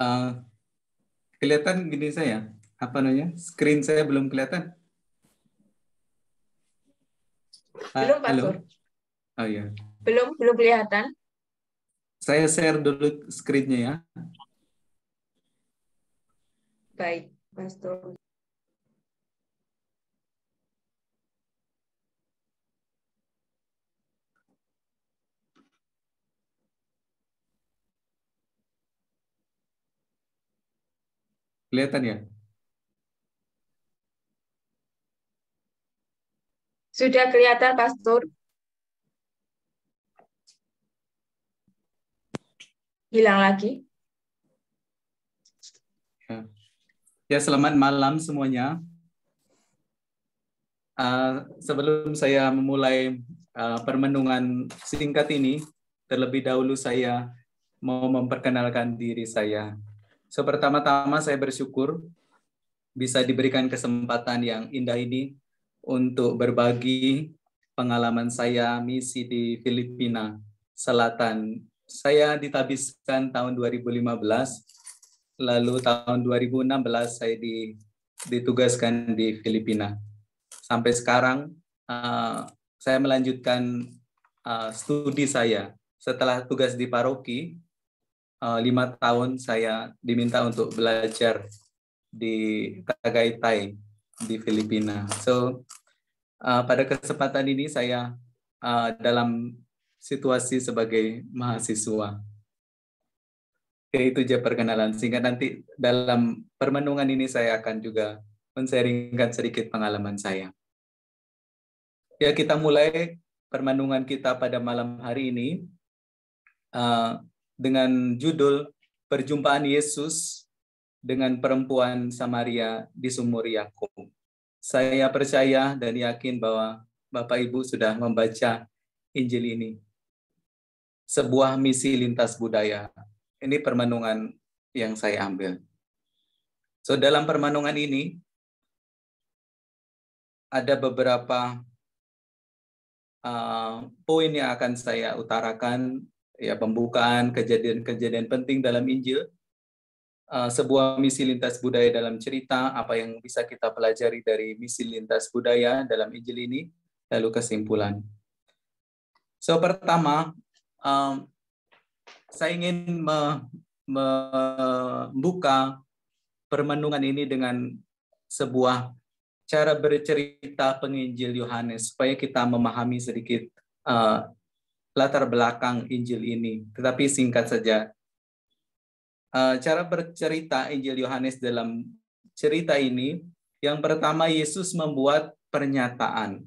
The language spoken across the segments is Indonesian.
Eh, kelihatan gini saya, apa namanya? Screen saya belum kelihatan. Ah, belum, Pak Halo. Oh ya Belum, belum kelihatan. Saya share dulu screennya ya. Baik, pastor Kelihatan ya? Sudah kelihatan, Pastor. Hilang lagi. Ya. ya, selamat malam semuanya. Uh, sebelum saya memulai uh, permenungan singkat ini, terlebih dahulu saya mau memperkenalkan diri saya. So pertama-tama saya bersyukur bisa diberikan kesempatan yang indah ini untuk berbagi pengalaman saya misi di Filipina Selatan. Saya ditabiskan tahun 2015, lalu tahun 2016 saya ditugaskan di Filipina. Sampai sekarang uh, saya melanjutkan uh, studi saya. Setelah tugas di paroki, Eh, lima tahun saya diminta untuk belajar di Tagaytay di Filipina. So uh, pada kesempatan ini saya uh, dalam situasi sebagai mahasiswa. Oke, itu aja perkenalan. Sehingga nanti dalam permenungan ini saya akan juga men-sharingkan sedikit pengalaman saya. Ya, kita mulai permenungan kita pada malam hari ini. Uh, dengan judul Perjumpaan Yesus dengan Perempuan Samaria di Sumur Yakub. Saya percaya dan yakin bahwa Bapak Ibu sudah membaca Injil ini. Sebuah misi lintas budaya. Ini permenungan yang saya ambil. So dalam permenungan ini ada beberapa uh, poin yang akan saya utarakan ya pembukaan kejadian-kejadian penting dalam Injil, eh, sebuah misi lintas budaya dalam cerita, apa yang bisa kita pelajari dari misi lintas budaya dalam Injil ini, lalu kesimpulan. So pertama, um, saya ingin me, me, membuka permenungan ini dengan sebuah cara bercerita penginjil Yohanes supaya kita memahami sedikit uh, latar belakang Injil ini, tetapi singkat saja. Eh, cara bercerita Injil Yohanes dalam cerita ini, yang pertama Yesus membuat pernyataan.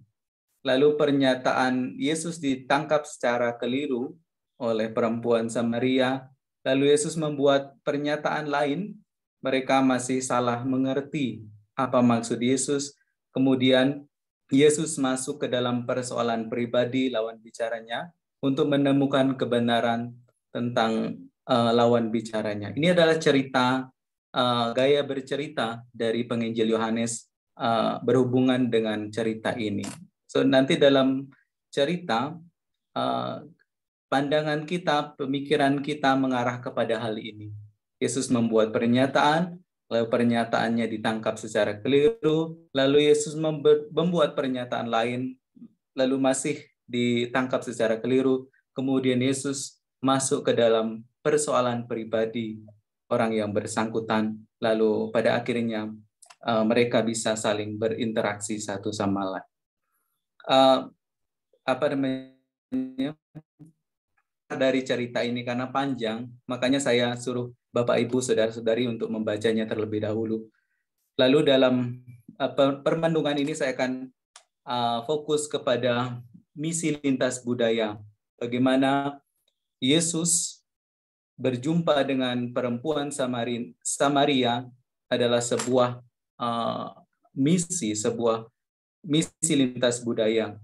Lalu pernyataan Yesus ditangkap secara keliru oleh perempuan Samaria. Lalu Yesus membuat pernyataan lain, mereka masih salah mengerti apa maksud Yesus. Kemudian Yesus masuk ke dalam persoalan pribadi lawan bicaranya, untuk menemukan kebenaran tentang uh, lawan bicaranya. Ini adalah cerita uh, gaya bercerita dari penginjil Yohanes uh, berhubungan dengan cerita ini. So nanti dalam cerita uh, pandangan kita, pemikiran kita mengarah kepada hal ini. Yesus membuat pernyataan, lalu pernyataannya ditangkap secara keliru, lalu Yesus membuat pernyataan lain, lalu masih ditangkap secara keliru, kemudian Yesus masuk ke dalam persoalan pribadi orang yang bersangkutan, lalu pada akhirnya eh, mereka bisa saling berinteraksi satu sama lain. Eh, apa namanya? Dari cerita ini karena panjang, makanya saya suruh Bapak Ibu saudara-saudari untuk membacanya terlebih dahulu. Lalu dalam uh, permendungan ini saya akan fokus kepada misi lintas budaya. Bagaimana Yesus berjumpa dengan perempuan Samaria adalah sebuah uh, misi, sebuah misi lintas budaya.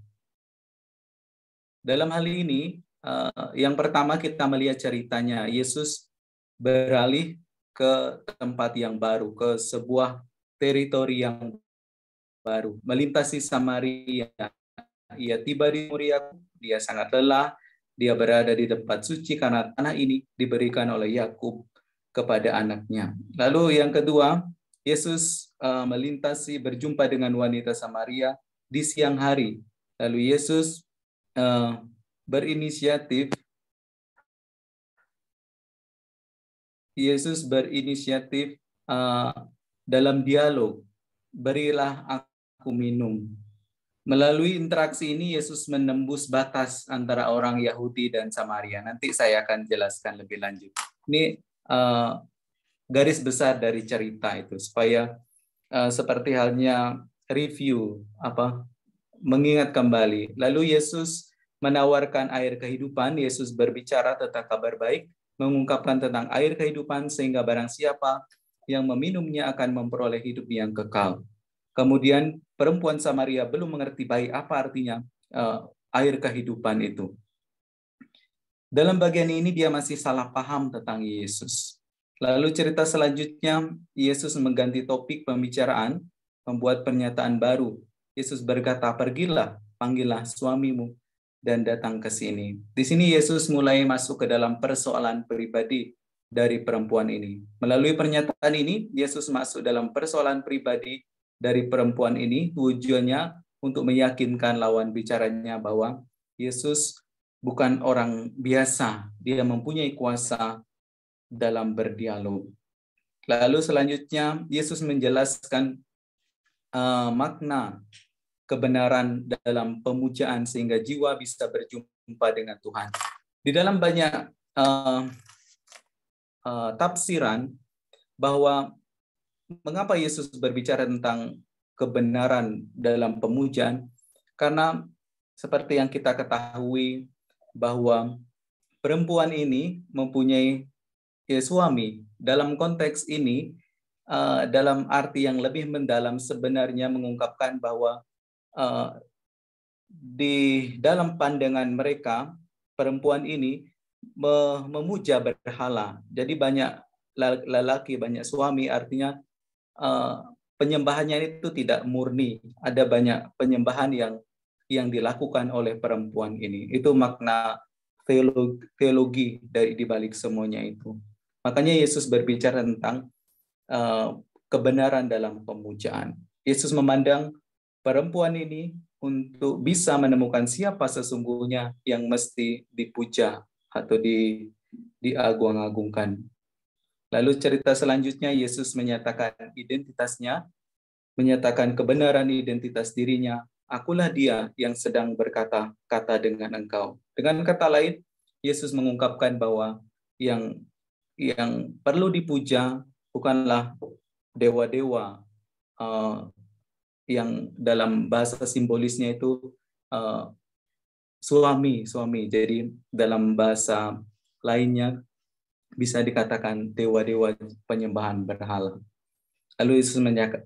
Dalam hal ini, uh, yang pertama kita melihat ceritanya, Yesus beralih ke tempat yang baru, ke sebuah teritori yang baru, melintasi Samaria ia tiba di Muriaku, dia sangat lelah, dia berada di tempat suci karena tanah ini diberikan oleh Yakub kepada anaknya. Lalu yang kedua, Yesus eh, melintasi berjumpa dengan wanita Samaria di siang hari. Lalu Yesus eh, berinisiatif Yesus berinisiatif eh, dalam dialog, berilah aku minum. Melalui interaksi ini Yesus menembus batas antara orang Yahudi dan Samaria. Nanti saya akan jelaskan lebih lanjut. Ini uh, garis besar dari cerita itu supaya uh, seperti halnya review apa mengingat kembali. Lalu Yesus menawarkan air kehidupan, Yesus berbicara tentang kabar baik, mengungkapkan tentang air kehidupan sehingga barang siapa yang meminumnya akan memperoleh hidup yang kekal. Kemudian perempuan Samaria belum mengerti baik apa artinya uh, air kehidupan itu. Dalam bagian ini dia masih salah paham tentang Yesus. Lalu cerita selanjutnya Yesus mengganti topik pembicaraan, membuat pernyataan baru. Yesus berkata, "Pergilah, panggillah suamimu dan datang ke sini." Di sini Yesus mulai masuk ke dalam persoalan pribadi dari perempuan ini. Melalui pernyataan ini, Yesus masuk dalam persoalan pribadi dari perempuan ini tujuannya untuk meyakinkan lawan bicaranya bahwa Yesus bukan orang biasa, dia mempunyai kuasa dalam berdialog. Lalu selanjutnya Yesus menjelaskan uh, makna kebenaran dalam pemujaan sehingga jiwa bisa berjumpa dengan Tuhan. Di dalam banyak uh, uh, tafsiran bahwa Mengapa Yesus berbicara tentang kebenaran dalam pemujaan? Karena seperti yang kita ketahui bahwa perempuan ini mempunyai ya, suami. Dalam konteks ini, uh, dalam arti yang lebih mendalam sebenarnya mengungkapkan bahwa uh, di dalam pandangan mereka perempuan ini memuja berhala. Jadi banyak lelaki, banyak suami artinya Eh, penyembahannya itu tidak murni. Ada banyak penyembahan yang yang dilakukan oleh perempuan ini. Itu makna teologi, teologi dari dibalik semuanya itu. Makanya Yesus berbicara tentang uh, kebenaran dalam pemujaan. Yesus memandang perempuan ini untuk bisa menemukan siapa sesungguhnya yang mesti dipuja atau di diagung-agungkan. Lalu cerita selanjutnya Yesus menyatakan identitasnya, menyatakan kebenaran identitas dirinya, akulah dia yang sedang berkata kata dengan engkau. Dengan kata lain, Yesus mengungkapkan bahwa yang yang perlu dipuja bukanlah dewa-dewa uh, yang dalam bahasa simbolisnya itu suami eh, suami suami. Jadi dalam bahasa lainnya bisa dikatakan dewa-dewa penyembahan berhala. Lalu Yesus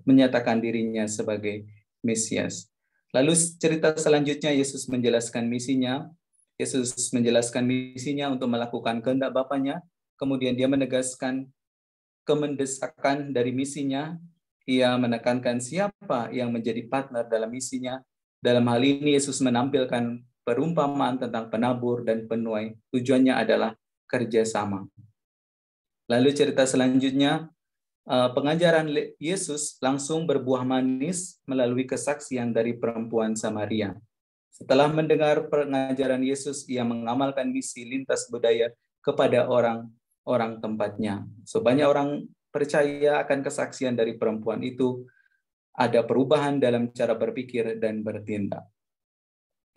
menyatakan dirinya sebagai Mesias. Lalu cerita selanjutnya Yesus menjelaskan misinya. Yesus menjelaskan misinya untuk melakukan kehendak Bapaknya. Kemudian dia menegaskan kemendesakan dari misinya. Ia menekankan siapa yang menjadi partner dalam misinya. Dalam hal ini Yesus menampilkan perumpamaan tentang penabur dan penuai. Tujuannya adalah kerjasama. Lalu cerita selanjutnya, eh, pengajaran Yesus langsung berbuah manis melalui kesaksian dari perempuan Samaria. Setelah mendengar pengajaran Yesus, ia mengamalkan misi lintas budaya kepada orang-orang tempatnya. So, orang percaya akan kesaksian dari perempuan itu. Ada perubahan dalam cara berpikir dan bertindak.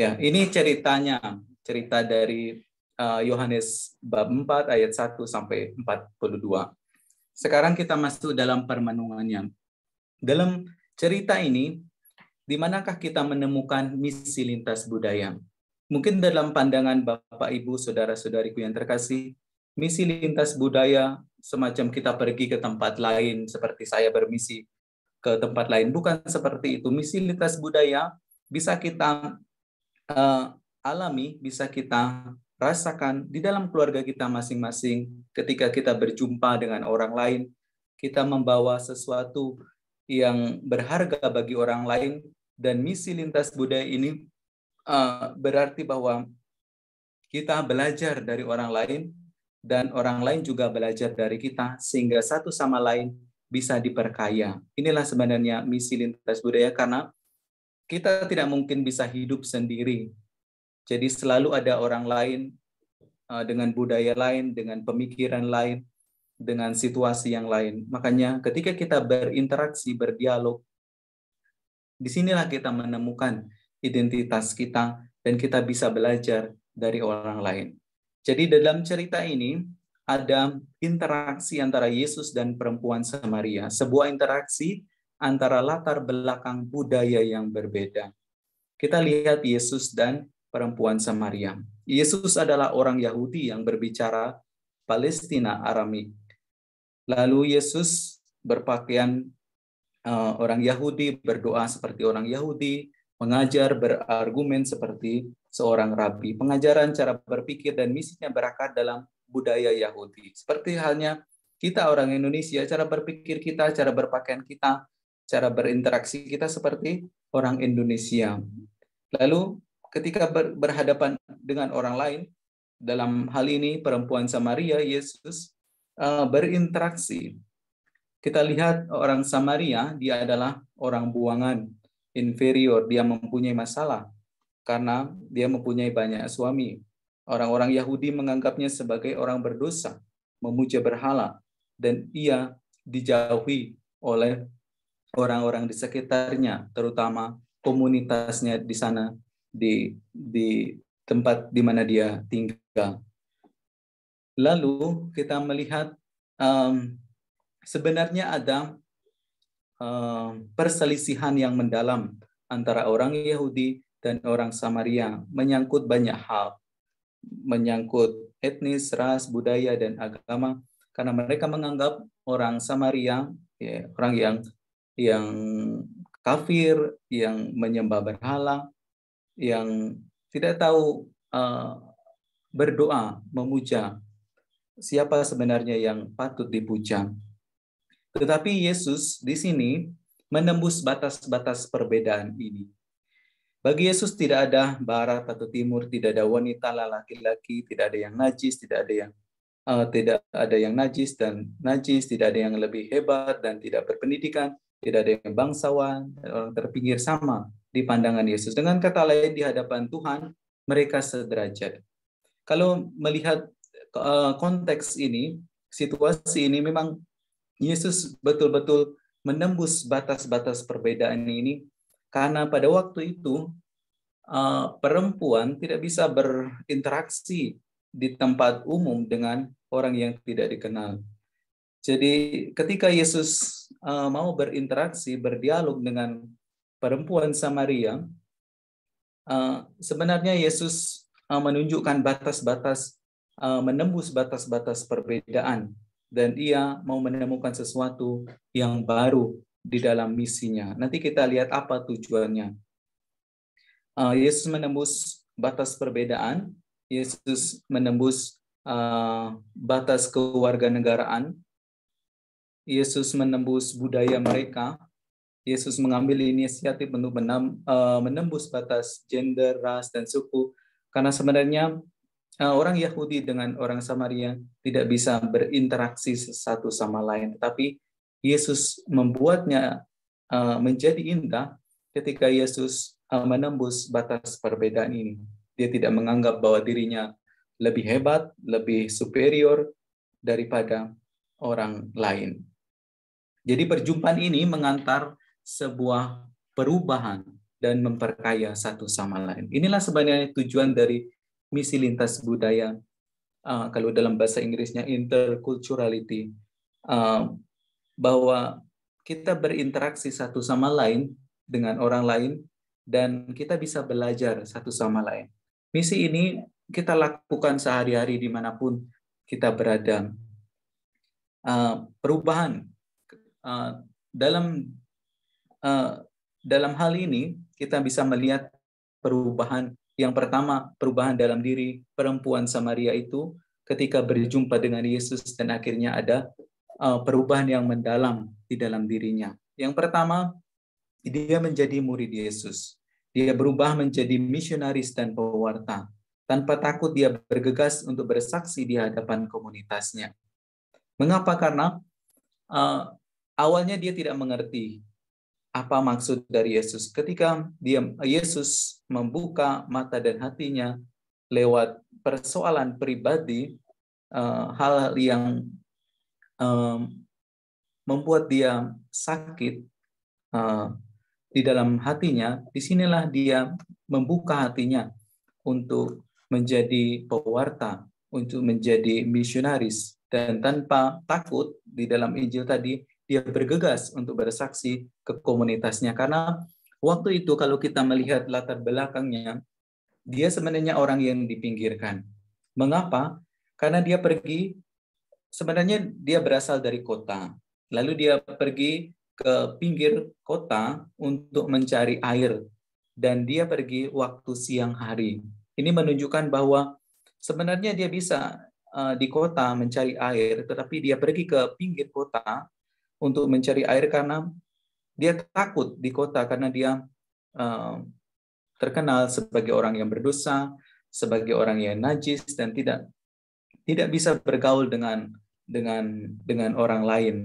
Ya, ini ceritanya, cerita dari Eh, Yohanes bab 4 ayat 1 sampai 42. Sekarang kita masuk dalam permenungannya. Dalam cerita ini, di manakah kita menemukan misi lintas budaya? Mungkin dalam pandangan Bapak, Ibu, Saudara-saudariku yang terkasih, misi lintas budaya semacam kita pergi ke tempat lain seperti saya bermisi ke tempat lain. Bukan seperti itu. Misi lintas budaya bisa kita uh, alami, bisa kita rasakan di dalam keluarga kita masing-masing ketika kita berjumpa dengan orang lain kita membawa sesuatu yang berharga bagi orang lain dan misi lintas budaya ini eh, berarti bahwa kita belajar dari orang lain dan orang lain juga belajar dari kita sehingga satu sama lain bisa diperkaya. Inilah sebenarnya misi lintas budaya karena kita tidak mungkin bisa hidup sendiri jadi selalu ada orang lain eh, dengan budaya lain, dengan pemikiran lain, dengan situasi yang lain. Makanya ketika kita berinteraksi, berdialog, disinilah kita menemukan identitas kita dan kita bisa belajar dari orang lain. Jadi dalam cerita ini ada interaksi antara Yesus dan perempuan Samaria, sebuah interaksi antara latar belakang budaya yang berbeda. Kita lihat Yesus dan perempuan Samaria. Yesus adalah orang Yahudi yang berbicara Palestina Aramik. Lalu Yesus berpakaian eh, orang Yahudi, berdoa seperti orang Yahudi, mengajar berargumen seperti seorang rabi. Pengajaran cara berpikir dan misinya berakar dalam budaya Yahudi. Seperti halnya kita orang Indonesia, cara berpikir kita, cara berpakaian kita, cara berinteraksi kita seperti orang Indonesia. Lalu ketika ber, berhadapan dengan orang lain, dalam hal ini perempuan Samaria, Yesus uh, berinteraksi. Kita lihat orang Samaria, dia adalah orang buangan, inferior, dia mempunyai masalah karena dia mempunyai banyak suami. Orang-orang Yahudi menganggapnya sebagai orang berdosa, memuja berhala, dan ia dijauhi oleh orang-orang di sekitarnya, terutama komunitasnya di sana di di tempat di mana dia tinggal. Lalu kita melihat um, sebenarnya ada um, perselisihan yang mendalam antara orang Yahudi dan orang Samaria menyangkut banyak hal, menyangkut etnis, ras, budaya dan agama karena mereka menganggap orang Samaria ya, orang yang yang kafir yang menyembah berhala yang tidak tahu eh, berdoa, memuja siapa sebenarnya yang patut dipuja. Tetapi Yesus di sini menembus batas-batas perbedaan ini. Bagi Yesus tidak ada barat atau timur, tidak ada wanita laki-laki, tidak ada yang najis, tidak ada yang uh, tidak ada yang najis dan najis, tidak ada yang lebih hebat dan tidak berpendidikan, tidak ada yang bangsawan, orang terpinggir sama di pandangan Yesus. Dengan kata lain di hadapan Tuhan mereka sederajat. Kalau melihat eh, konteks ini, situasi ini memang Yesus betul-betul menembus batas-batas perbedaan ini karena pada waktu itu eh, perempuan tidak bisa berinteraksi di tempat umum dengan orang yang tidak dikenal. Jadi ketika Yesus eh, mau berinteraksi, berdialog dengan perempuan Samaria, uh, sebenarnya Yesus uh, menunjukkan batas-batas, uh, menembus batas-batas perbedaan, dan ia mau menemukan sesuatu yang baru di dalam misinya. Nanti kita lihat apa tujuannya. Yesus menembus batas perbedaan, Yesus menembus batas kewarganegaraan, Yesus menembus budaya mereka, Yesus mengambil inisiatif untuk eh, menembus batas gender, ras, dan suku, karena sebenarnya eh, orang Yahudi dengan orang Samaria tidak bisa berinteraksi satu sama lain, tetapi Yesus membuatnya eh, menjadi indah ketika Yesus menembus batas perbedaan ini. Dia tidak menganggap bahwa dirinya lebih hebat, lebih superior daripada orang lain. Jadi perjumpaan ini mengantar sebuah perubahan dan memperkaya satu sama lain. Inilah sebenarnya tujuan dari misi lintas budaya uh, kalau dalam bahasa Inggrisnya interculturality uh, bahwa kita berinteraksi satu sama lain dengan orang lain dan kita bisa belajar satu sama lain. Misi ini kita lakukan sehari-hari dimanapun kita berada. Uh, perubahan uh, dalam Eh, dalam hal ini kita bisa melihat perubahan yang pertama perubahan dalam diri perempuan Samaria itu ketika berjumpa dengan Yesus dan akhirnya ada eh, perubahan yang mendalam di dalam dirinya. Yang pertama dia menjadi murid Yesus. Dia berubah menjadi misionaris dan pewarta. Tanpa takut dia bergegas untuk bersaksi di hadapan komunitasnya. Mengapa? Karena uh, awalnya dia tidak mengerti apa maksud dari Yesus ketika dia Yesus membuka mata dan hatinya lewat persoalan pribadi uh, hal yang membuat dia sakit eh, di dalam hatinya disinilah dia membuka hatinya untuk menjadi pewarta untuk menjadi misionaris dan tanpa takut di dalam Injil tadi dia bergegas untuk bersaksi ke komunitasnya karena waktu itu kalau kita melihat latar belakangnya dia sebenarnya orang yang dipinggirkan. Mengapa? Karena dia pergi sebenarnya dia berasal dari kota. Lalu dia pergi ke pinggir kota untuk mencari air dan dia pergi waktu siang hari. Ini menunjukkan bahwa sebenarnya dia bisa eh, di kota mencari air, tetapi dia pergi ke pinggir kota untuk mencari air karena dia takut di kota karena dia uh, terkenal sebagai orang yang berdosa, sebagai orang yang najis dan tidak tidak bisa bergaul dengan dengan dengan orang lain.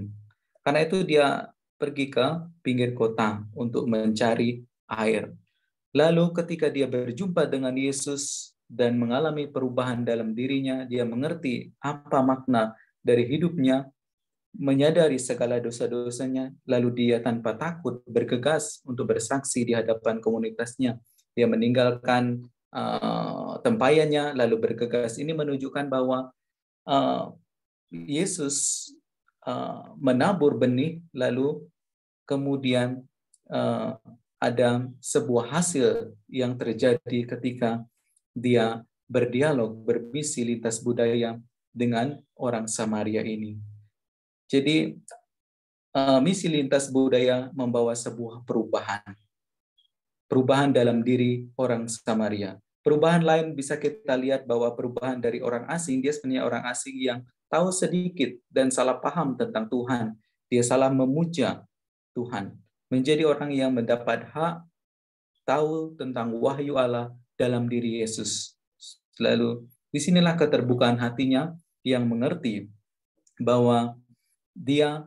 Karena itu dia pergi ke pinggir kota untuk mencari air. Lalu ketika dia berjumpa dengan Yesus dan mengalami perubahan dalam dirinya, dia mengerti apa makna dari hidupnya, menyadari segala dosa-dosanya, lalu dia tanpa takut bergegas untuk bersaksi di hadapan komunitasnya. Dia meninggalkan uh, tempayannya, lalu bergegas. Ini menunjukkan bahwa uh, Yesus uh, menabur benih, lalu kemudian uh, ada sebuah hasil yang terjadi ketika dia berdialog, berbisi lintas budaya dengan orang Samaria ini. Jadi eh, misi lintas budaya membawa sebuah perubahan. Perubahan dalam diri orang Samaria. Perubahan lain bisa kita lihat bahwa perubahan dari orang asing, dia sebenarnya orang asing yang tahu sedikit dan salah paham tentang Tuhan. Dia salah memuja Tuhan. Menjadi orang yang mendapat hak tahu tentang wahyu Allah dalam diri Yesus. Lalu disinilah keterbukaan hatinya yang mengerti bahwa dia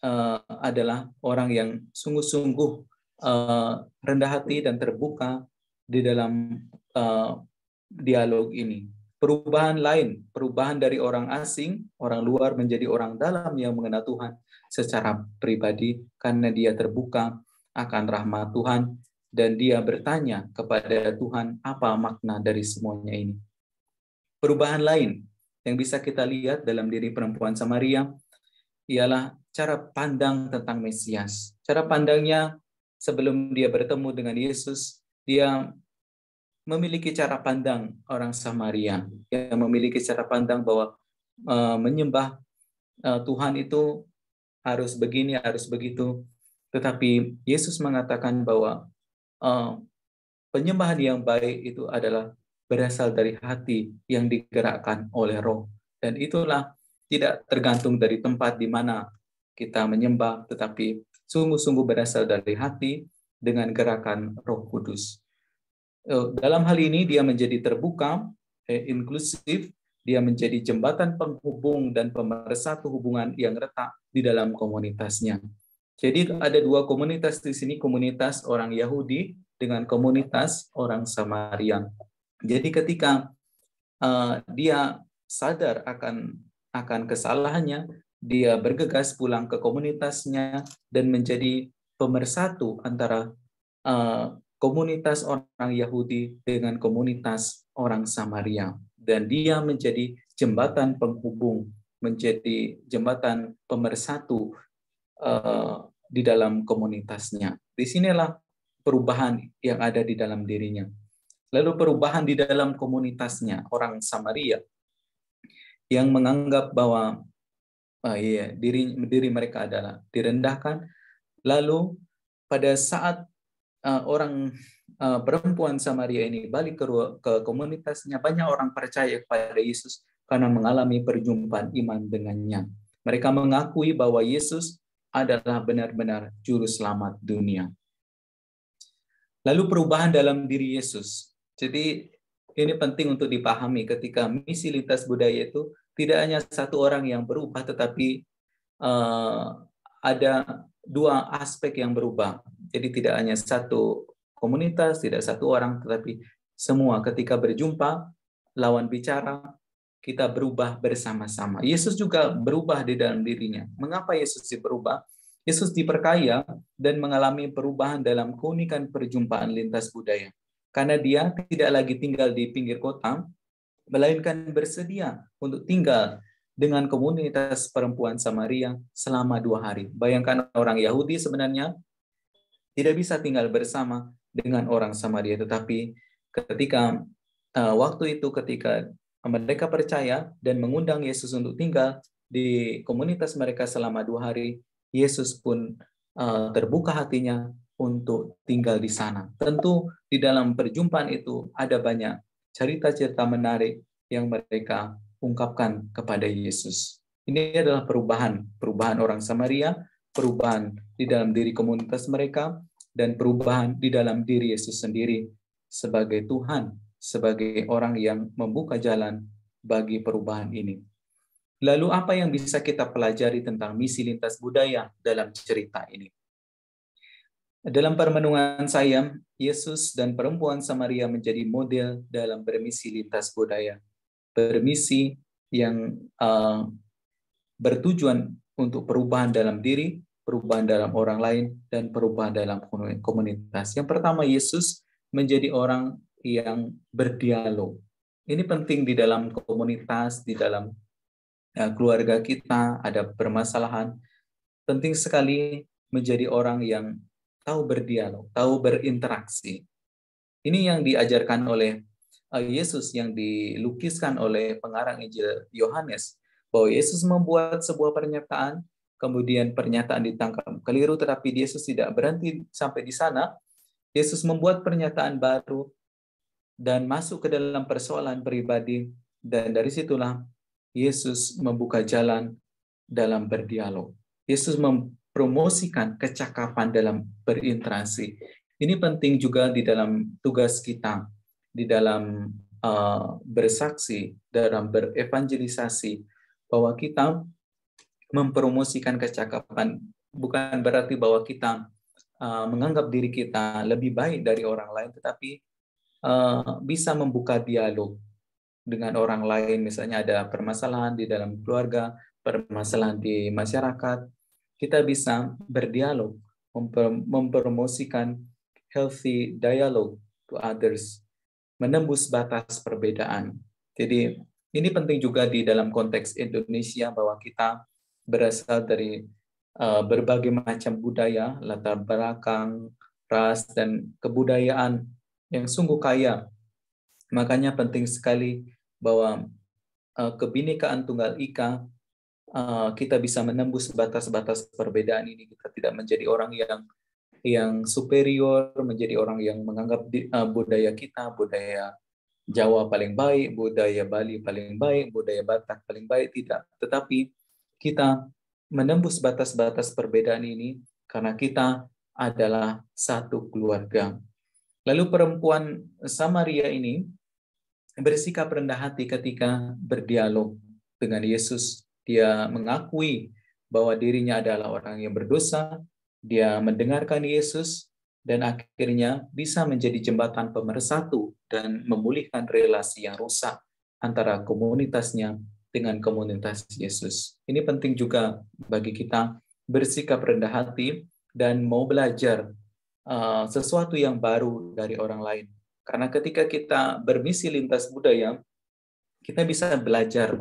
uh, adalah orang yang sungguh-sungguh uh, rendah hati dan terbuka di dalam uh, dialog ini. Perubahan lain, perubahan dari orang asing, orang luar menjadi orang dalam yang mengenal Tuhan secara pribadi karena dia terbuka akan rahmat Tuhan dan dia bertanya kepada Tuhan apa makna dari semuanya ini. Perubahan lain yang bisa kita lihat dalam diri perempuan Samaria ialah cara pandang tentang Mesias. Cara pandangnya sebelum dia bertemu dengan Yesus, dia memiliki cara pandang orang Samaria, yang memiliki cara pandang bahwa uh, menyembah uh, Tuhan itu harus begini, harus begitu. Tetapi Yesus mengatakan bahwa uh, penyembahan yang baik itu adalah berasal dari hati yang digerakkan oleh roh. Dan itulah tidak tergantung dari tempat di mana kita menyembah, tetapi sungguh-sungguh berasal dari hati dengan gerakan Roh Kudus. Eh, dalam hal ini dia menjadi terbuka, eh, inklusif, dia menjadi jembatan penghubung dan pemersatu hubungan yang retak di dalam komunitasnya. Jadi ada dua komunitas di sini, komunitas orang Yahudi dengan komunitas orang Samaria. Jadi ketika uh, dia sadar akan akan kesalahannya, dia bergegas pulang ke komunitasnya dan menjadi pemersatu antara uh, komunitas orang Yahudi dengan komunitas orang Samaria dan dia menjadi jembatan penghubung, menjadi jembatan pemersatu uh, di dalam komunitasnya. di sinilah perubahan yang ada di dalam dirinya. Lalu perubahan di dalam komunitasnya orang Samaria yang menganggap bahwa ah iya diri diri mereka adalah direndahkan lalu pada saat uh, orang uh, perempuan Samaria ini balik ke ke komunitasnya banyak orang percaya kepada Yesus karena mengalami perjumpaan iman dengannya mereka mengakui bahwa Yesus adalah benar-benar juru selamat dunia lalu perubahan dalam diri Yesus jadi ini penting untuk dipahami ketika misi lintas budaya itu tidak hanya satu orang yang berubah, tetapi uh, ada dua aspek yang berubah. Jadi tidak hanya satu komunitas, tidak satu orang, tetapi semua ketika berjumpa, lawan bicara, kita berubah bersama-sama. Yesus juga berubah di dalam dirinya. Mengapa Yesus diperubah? Yesus diperkaya dan mengalami perubahan dalam keunikan perjumpaan lintas budaya karena dia tidak lagi tinggal di pinggir kota, melainkan bersedia untuk tinggal dengan komunitas perempuan Samaria selama dua hari. Bayangkan orang Yahudi sebenarnya tidak bisa tinggal bersama dengan orang Samaria, tetapi ketika eh, waktu itu ketika mereka percaya dan mengundang Yesus untuk tinggal di komunitas mereka selama dua hari, Yesus pun eh, terbuka hatinya untuk tinggal di sana. Tentu di dalam perjumpaan itu ada banyak cerita-cerita menarik yang mereka ungkapkan kepada Yesus. Ini adalah perubahan, perubahan orang Samaria, perubahan di dalam diri komunitas mereka, dan perubahan di dalam diri Yesus sendiri sebagai Tuhan, sebagai orang yang membuka jalan bagi perubahan ini. Lalu apa yang bisa kita pelajari tentang misi lintas budaya dalam cerita ini? Dalam permenungan saya, Yesus dan perempuan Samaria menjadi model dalam permisi lintas budaya. Permisi yang uh, bertujuan untuk perubahan dalam diri, perubahan dalam orang lain, dan perubahan dalam komunitas. Yang pertama, Yesus menjadi orang yang berdialog. Ini penting di dalam komunitas, di dalam uh, keluarga kita, ada permasalahan. Penting sekali menjadi orang yang tahu berdialog, tahu berinteraksi. Ini yang diajarkan oleh uh, Yesus yang dilukiskan oleh pengarang Injil Yohanes bahwa Yesus membuat sebuah pernyataan, kemudian pernyataan ditangkap keliru tetapi Yesus tidak berhenti sampai di sana. Yesus membuat pernyataan baru dan masuk ke dalam persoalan pribadi dan dari situlah Yesus membuka jalan dalam berdialog. Yesus promosikan kecakapan dalam berinteraksi. Ini penting juga di dalam tugas kita, di dalam uh, bersaksi, dalam berevangelisasi, bahwa kita mempromosikan kecakapan bukan berarti bahwa kita uh, menganggap diri kita lebih baik dari orang lain, tetapi uh, bisa membuka dialog dengan orang lain. Misalnya ada permasalahan di dalam keluarga, permasalahan di masyarakat, kita bisa berdialog, mempromosikan healthy dialogue to others, menembus batas perbedaan. Jadi ini penting juga di dalam konteks Indonesia bahwa kita berasal dari uh, berbagai macam budaya, latar belakang, ras, dan kebudayaan yang sungguh kaya. Makanya penting sekali bahwa uh, kebinekaan tunggal ika Eh, kita bisa menembus batas-batas perbedaan ini kita tidak menjadi orang yang yang superior menjadi orang yang menganggap di, uh, budaya kita budaya Jawa paling baik budaya Bali paling baik budaya Batak paling baik tidak tetapi kita menembus batas-batas perbedaan ini karena kita adalah satu keluarga lalu perempuan Samaria ini bersikap rendah hati ketika berdialog dengan Yesus dia mengakui bahwa dirinya adalah orang yang berdosa, dia mendengarkan Yesus, dan akhirnya bisa menjadi jembatan pemersatu dan memulihkan relasi yang rusak antara komunitasnya dengan komunitas Yesus. Ini penting juga bagi kita bersikap rendah hati dan mau belajar uh, sesuatu yang baru dari orang lain. Karena ketika kita bermisi lintas budaya, kita bisa belajar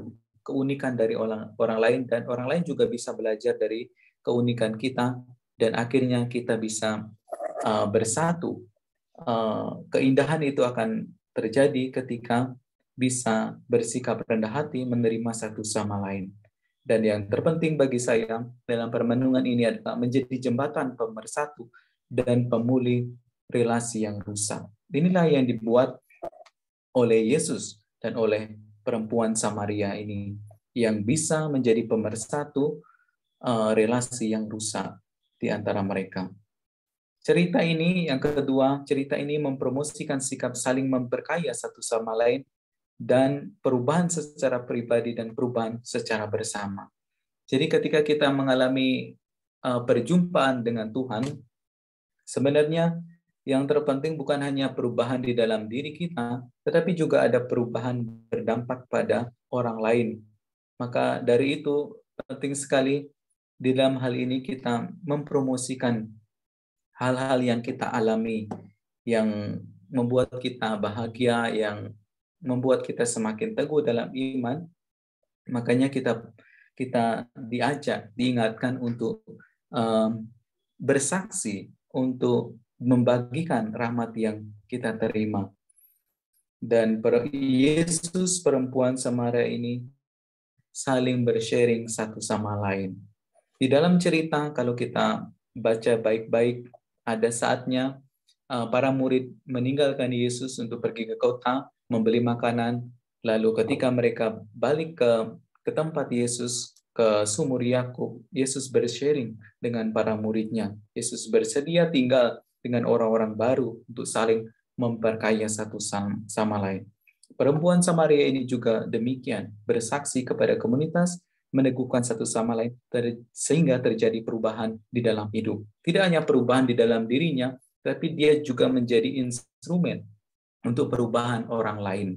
keunikan dari orang orang lain dan orang lain juga bisa belajar dari keunikan kita dan akhirnya kita bisa uh, bersatu. Uh, keindahan itu akan terjadi ketika bisa bersikap rendah hati menerima satu sama lain. Dan yang terpenting bagi saya dalam permenungan ini adalah menjadi jembatan pemersatu dan pemulih relasi yang rusak. Inilah yang dibuat oleh Yesus dan oleh perempuan Samaria ini yang bisa menjadi pemersatu uh, relasi yang rusak di antara mereka. Cerita ini yang kedua, cerita ini mempromosikan sikap saling memperkaya satu sama lain dan perubahan secara pribadi dan perubahan secara bersama. Jadi ketika kita mengalami eh, perjumpaan dengan Tuhan, sebenarnya yang terpenting bukan hanya perubahan di dalam diri kita, tetapi juga ada perubahan berdampak pada orang lain. Maka dari itu penting sekali di dalam hal ini kita mempromosikan hal-hal yang kita alami yang membuat kita bahagia, yang membuat kita semakin teguh dalam iman. Makanya kita kita diajak, diingatkan untuk um, bersaksi, untuk membagikan rahmat yang kita terima. Dan Yesus perempuan Samaria ini saling bersharing satu sama lain. Di dalam cerita kalau kita baca baik-baik ada saatnya eh, para murid meninggalkan Yesus untuk pergi ke kota membeli makanan. Lalu ketika mereka balik ke ke tempat Yesus ke sumur Yakub, Yesus bersharing dengan para muridnya. Yesus bersedia tinggal dengan orang-orang baru untuk saling memperkaya satu sama lain. Perempuan Samaria ini juga demikian, bersaksi kepada komunitas, meneguhkan satu sama lain, ter sehingga terjadi perubahan di dalam hidup. Tidak hanya perubahan di dalam dirinya, tapi dia juga menjadi instrumen untuk perubahan orang lain.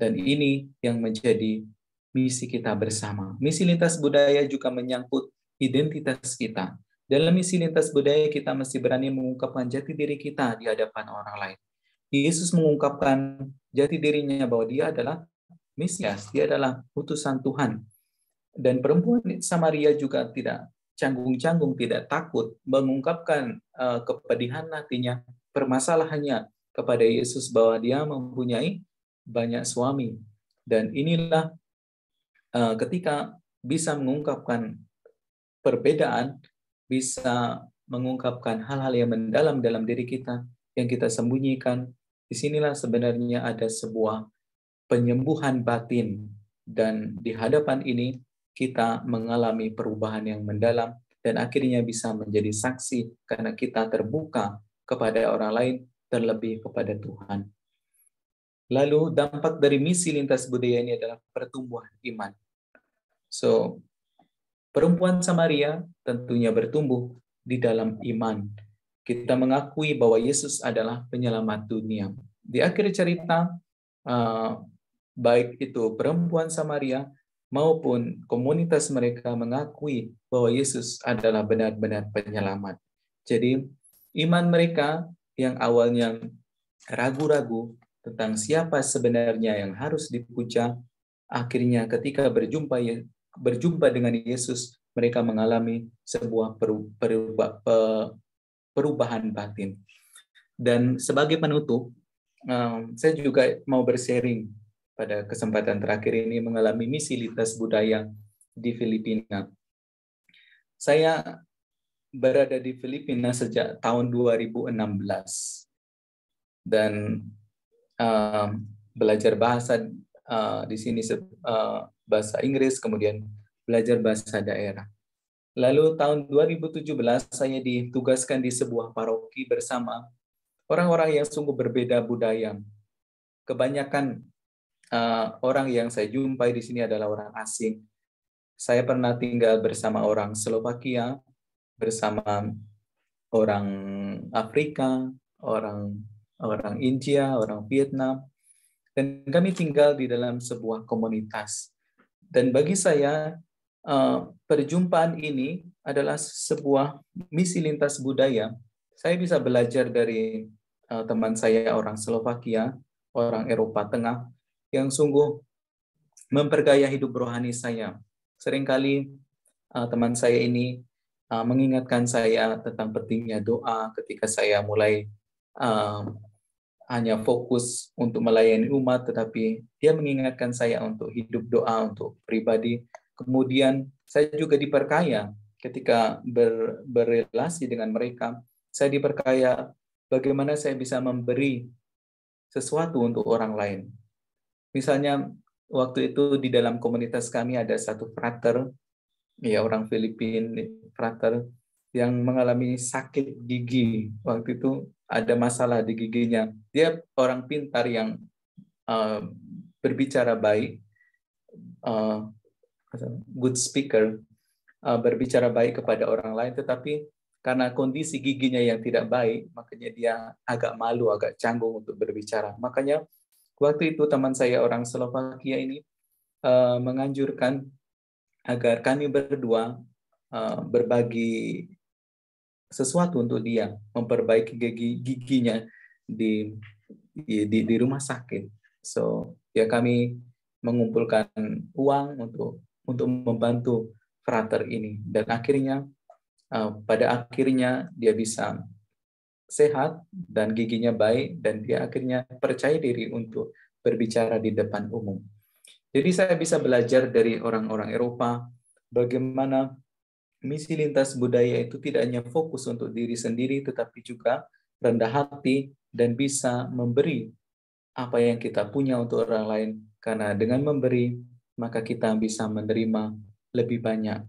Dan ini yang menjadi misi kita bersama. Misi lintas budaya juga menyangkut identitas kita. Dalam misi lintas budaya, kita mesti berani mengungkapkan jati diri kita di hadapan orang lain. Yesus mengungkapkan jati dirinya bahwa dia adalah Mesias, dia adalah utusan Tuhan. Dan perempuan Samaria juga tidak canggung-canggung, tidak takut mengungkapkan uh, kepedihan hatinya, permasalahannya kepada Yesus bahwa dia mempunyai banyak suami. Dan inilah uh, ketika bisa mengungkapkan perbedaan bisa mengungkapkan hal-hal yang mendalam dalam diri kita yang kita sembunyikan. Disinilah sebenarnya ada sebuah penyembuhan batin dan di hadapan ini kita mengalami perubahan yang mendalam dan akhirnya bisa menjadi saksi karena kita terbuka kepada orang lain terlebih kepada Tuhan. Lalu dampak dari misi lintas budaya ini adalah pertumbuhan iman. So, Perempuan Samaria tentunya bertumbuh di dalam iman. Kita mengakui bahwa Yesus adalah penyelamat dunia. Di akhir cerita, eh, baik itu perempuan Samaria maupun komunitas mereka mengakui bahwa Yesus adalah benar-benar penyelamat. Jadi, iman mereka yang awalnya ragu-ragu tentang siapa sebenarnya yang harus dipuja, akhirnya ketika berjumpa berjumpa dengan Yesus, mereka mengalami sebuah perubahan batin. Dan sebagai penutup, um, saya juga mau bersharing pada kesempatan terakhir ini mengalami misilitas budaya di Filipina. Saya berada di Filipina sejak tahun 2016 dan uh, belajar bahasa uh, di sini uh, bahasa Inggris, kemudian belajar bahasa daerah. Lalu tahun 2017 saya ditugaskan di sebuah paroki bersama orang-orang yang sungguh berbeda budaya. Kebanyakan uh, orang yang saya jumpai di sini adalah orang asing. Saya pernah tinggal bersama orang Slovakia, bersama orang Afrika, orang orang India, orang Vietnam, dan kami tinggal di dalam sebuah komunitas dan bagi saya, eh, perjumpaan ini adalah sebuah misi lintas budaya. Saya bisa belajar dari eh, teman saya orang Slovakia, orang Eropa Tengah, yang sungguh memperkaya hidup rohani saya. Seringkali eh, teman saya ini mengingatkan saya tentang pentingnya doa ketika saya mulai hanya fokus untuk melayani umat, tetapi dia mengingatkan saya untuk hidup doa untuk pribadi. Kemudian saya juga diperkaya ketika ber, berrelasi dengan mereka, saya diperkaya bagaimana saya bisa memberi sesuatu untuk orang lain. Misalnya waktu itu di dalam komunitas kami ada satu frater, ya orang Filipina frater yang mengalami sakit gigi waktu itu ada masalah di giginya. Dia orang pintar yang uh, berbicara baik, uh, good speaker, uh, berbicara baik kepada orang lain, tetapi karena kondisi giginya yang tidak baik, makanya dia agak malu, agak canggung untuk berbicara. Makanya waktu itu teman saya orang Slovakia ini uh, menganjurkan agar kami berdua uh, berbagi sesuatu untuk dia, memperbaiki gigi giginya di di, di rumah sakit. So ya kami mengumpulkan uang untuk untuk membantu frater ini dan akhirnya uh, pada akhirnya dia bisa sehat dan giginya baik dan dia akhirnya percaya diri untuk berbicara di depan umum. Jadi saya bisa belajar dari orang-orang Eropa bagaimana misi lintas budaya itu tidak hanya fokus untuk diri sendiri, tetapi juga rendah hati dan bisa memberi apa yang kita punya untuk orang lain. Karena dengan memberi, maka kita bisa menerima lebih banyak.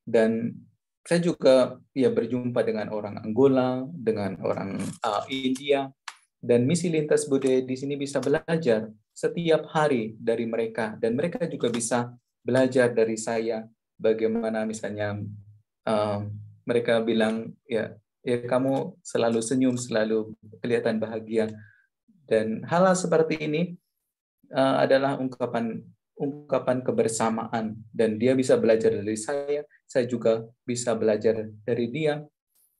Dan saya juga ya berjumpa dengan orang Angola, dengan orang uh, India, dan misi lintas budaya di sini bisa belajar setiap hari dari mereka, dan mereka juga bisa belajar dari saya bagaimana misalnya um, mereka bilang ya ya kamu selalu senyum selalu kelihatan bahagia dan hal-hal seperti ini uh, adalah ungkapan ungkapan kebersamaan dan dia bisa belajar dari saya saya juga bisa belajar dari dia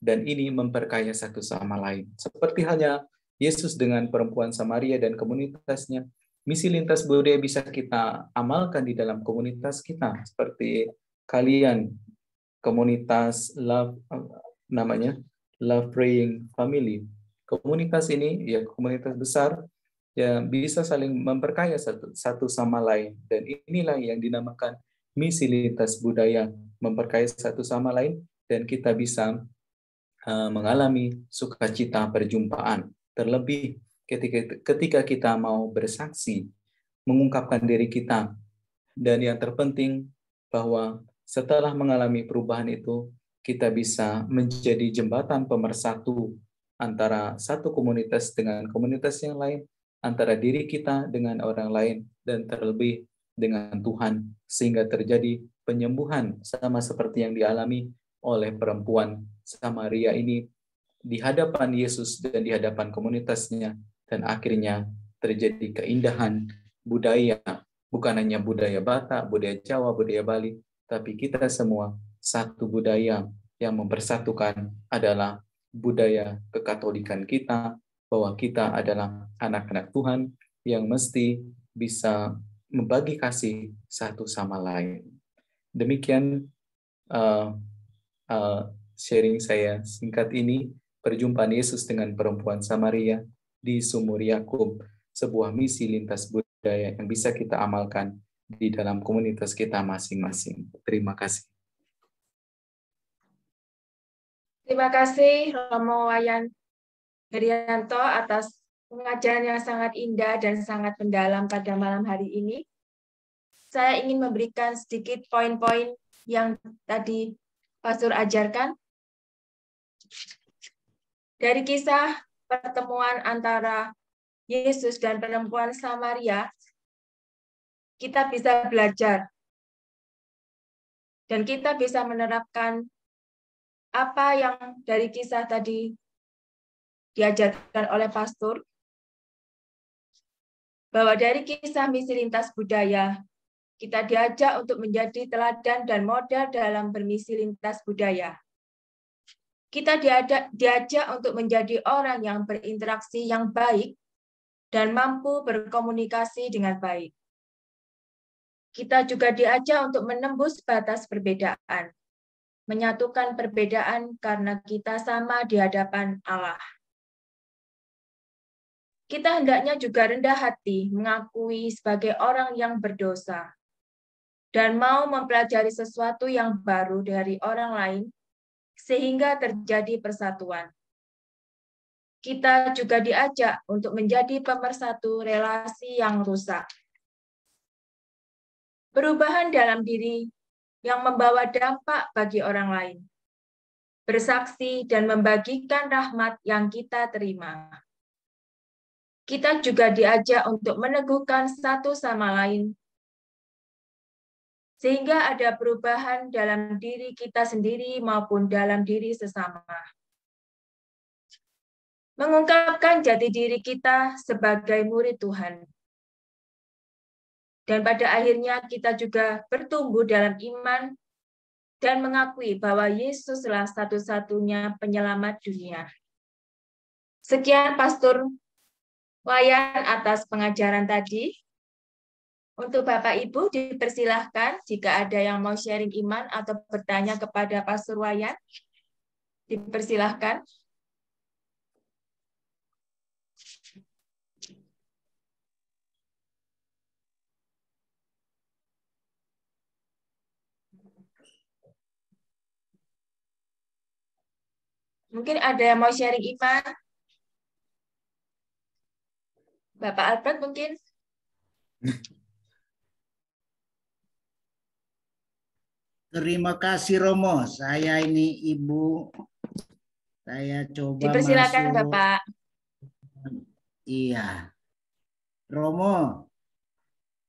dan ini memperkaya satu sama lain seperti halnya Yesus dengan perempuan Samaria dan komunitasnya misi lintas budaya bisa kita amalkan di dalam komunitas kita seperti kalian komunitas love eh, namanya love praying family. Komunitas ini ya komunitas besar yang bisa saling memperkaya satu, satu sama lain dan inilah yang dinamakan misilitas budaya memperkaya satu sama lain dan kita bisa uh, mengalami sukacita perjumpaan terlebih ketika ketika kita mau bersaksi mengungkapkan diri kita dan yang terpenting bahwa setelah mengalami perubahan itu, kita bisa menjadi jembatan pemersatu antara satu komunitas dengan komunitas yang lain, antara diri kita dengan orang lain, dan terlebih dengan Tuhan, sehingga terjadi penyembuhan sama seperti yang dialami oleh perempuan Samaria ini di hadapan Yesus dan di hadapan komunitasnya, dan akhirnya terjadi keindahan budaya, bukan hanya budaya Batak, budaya Jawa, budaya Bali, tapi kita semua satu budaya yang mempersatukan adalah budaya kekatolikan kita bahwa kita adalah anak-anak Tuhan yang mesti bisa membagi kasih satu sama lain. Demikian uh, uh, sharing saya singkat ini perjumpaan Yesus dengan perempuan Samaria di Sumur Yakub, sebuah misi lintas budaya yang bisa kita amalkan di dalam komunitas kita masing-masing. Terima kasih. Terima kasih Romo Wayan Herianto atas pengajaran yang sangat indah dan sangat mendalam pada malam hari ini. Saya ingin memberikan sedikit poin-poin yang tadi Pastor ajarkan. Dari kisah pertemuan antara Yesus dan perempuan Samaria, kita bisa belajar dan kita bisa menerapkan apa yang dari kisah tadi diajarkan oleh pastor bahwa dari kisah misi lintas budaya kita diajak untuk menjadi teladan dan modal dalam bermisi lintas budaya. Kita diajak, diajak untuk menjadi orang yang berinteraksi yang baik dan mampu berkomunikasi dengan baik. Kita juga diajak untuk menembus batas perbedaan, menyatukan perbedaan karena kita sama di hadapan Allah. Kita hendaknya juga rendah hati mengakui sebagai orang yang berdosa dan mau mempelajari sesuatu yang baru dari orang lain sehingga terjadi persatuan. Kita juga diajak untuk menjadi pemersatu relasi yang rusak perubahan dalam diri yang membawa dampak bagi orang lain, bersaksi dan membagikan rahmat yang kita terima. Kita juga diajak untuk meneguhkan satu sama lain, sehingga ada perubahan dalam diri kita sendiri maupun dalam diri sesama. Mengungkapkan jati diri kita sebagai murid Tuhan dan pada akhirnya kita juga bertumbuh dalam iman dan mengakui bahwa Yesuslah satu-satunya penyelamat dunia. Sekian Pastor Wayan atas pengajaran tadi. Untuk Bapak Ibu dipersilahkan jika ada yang mau sharing iman atau bertanya kepada Pastor Wayan. Dipersilahkan. Mungkin ada yang mau sharing Iman? Bapak Albert mungkin? Terima kasih Romo. Saya ini Ibu. Saya coba Dipersilakan masuk. Bapak. Iya. Romo,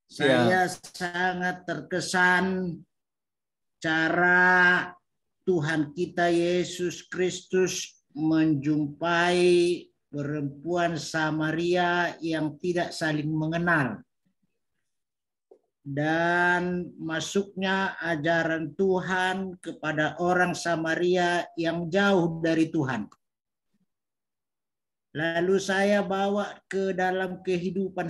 ya. saya sangat terkesan cara Tuhan kita Yesus Kristus menjumpai perempuan Samaria yang tidak saling mengenal. Dan masuknya ajaran Tuhan kepada orang Samaria yang jauh dari Tuhan. Lalu saya bawa ke dalam kehidupan